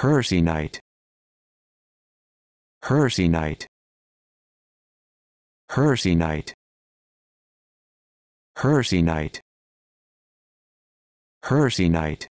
Hersey night. Hersey night. Hersey night. Hersey night. Hersey night.